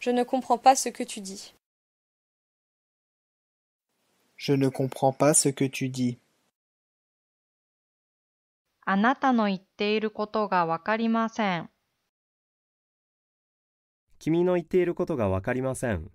Je ne comprends pas ce que tu dis. Je ne comprends pas ce que tu dis. あなたの言っていることがわかりません。君の言っていることがわかりません。